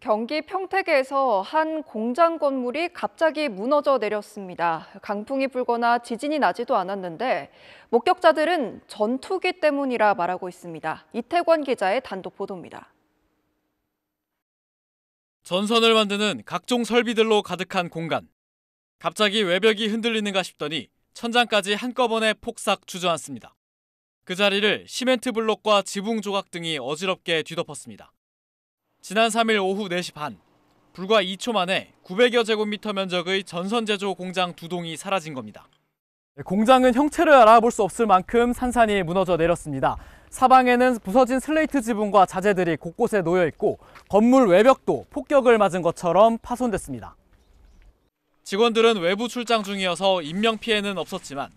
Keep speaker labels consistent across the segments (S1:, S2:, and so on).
S1: 경기 평택에서 한 공장 건물이 갑자기 무너져 내렸습니다. 강풍이 불거나 지진이 나지도 않았는데 목격자들은 전투기 때문이라 말하고 있습니다. 이태권 기자의 단독 보도입니다.
S2: 전선을 만드는 각종 설비들로 가득한 공간. 갑자기 외벽이 흔들리는가 싶더니 천장까지 한꺼번에 폭삭 주저앉습니다. 그 자리를 시멘트 블록과 지붕 조각 등이 어지럽게 뒤덮었습니다. 지난 3일 오후 4시 반 불과 2초 만에 900여 제곱미터 면적의 전선 제조 공장 두 동이 사라진 겁니다. 네, 공장은 형체를 알아볼 수 없을 만큼 산산이 무너져 내렸습니다. 사방에는 부서진 슬레이트 지붕과 자재들이 곳곳에 놓여 있고 건물 외벽도 폭격을 맞은 것처럼 파손됐습니다. 직원들은 외부 출장 중이어서 인명 피해는 없었지만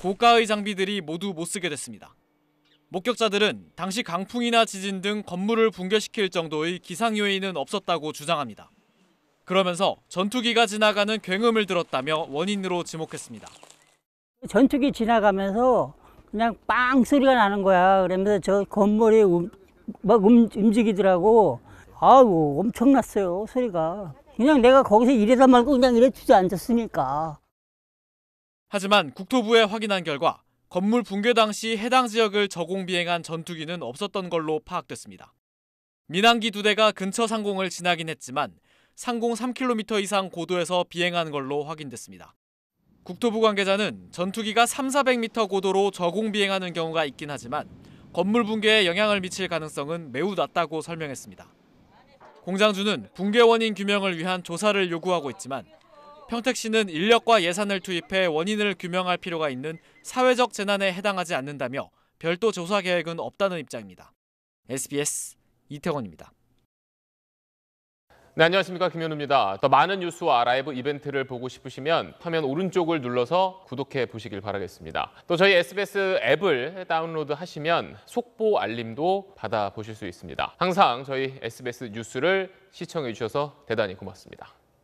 S2: 고가의 장비들이 모두 못 쓰게 됐습니다. 목격자들은 당시 강풍이나 지진 등 건물을 붕괴시킬 정도의 기상 요인은 없었다고 주장합니다. 그러면서 전투기가 지나가는 굉음을 들었다며 원인으로 지목했습니다.
S3: 전투기 지나가면서 그냥 빵 소리가 나는 거야. 그러면서 저 건물이 음, 막 음, 움직이더라고. 아우 엄청났어요 소리가. 그냥 내가 거기서 이래다 말고 그냥 이래 주저앉았으니까.
S2: 하지만 국토부에 확인한 결과 건물 붕괴 당시 해당 지역을 저공 비행한 전투기는 없었던 걸로 파악됐습니다. 민항기 두 대가 근처 상공을 지나긴 했지만 상공 3km 이상 고도에서 비행한 걸로 확인됐습니다. 국토부 관계자는 전투기가 3,400m 고도로 저공 비행하는 경우가 있긴 하지만 건물 붕괴에 영향을 미칠 가능성은 매우 낮다고 설명했습니다. 공장주는 붕괴 원인 규명을 위한 조사를 요구하고 있지만 평택시는 인력과 예산을 투입해 원인을 규명할 필요가 있는 사회적 재난에 해당하지 않는다며 별도 조사 계획은 없다는 입장입니다. SBS 이태원입니다.
S4: 네, 안녕하십니까 김현우입니다. 더 많은 뉴스와 라이브 이벤트를 보고 싶으시면 화면 오른쪽을 눌러서 구독해 보시길 바라겠습니다. 또 저희 SBS 앱을 다운로드 하시면 속보 알림도 받아보실 수 있습니다. 항상 저희 SBS 뉴스를 시청해 주셔서 대단히 고맙습니다.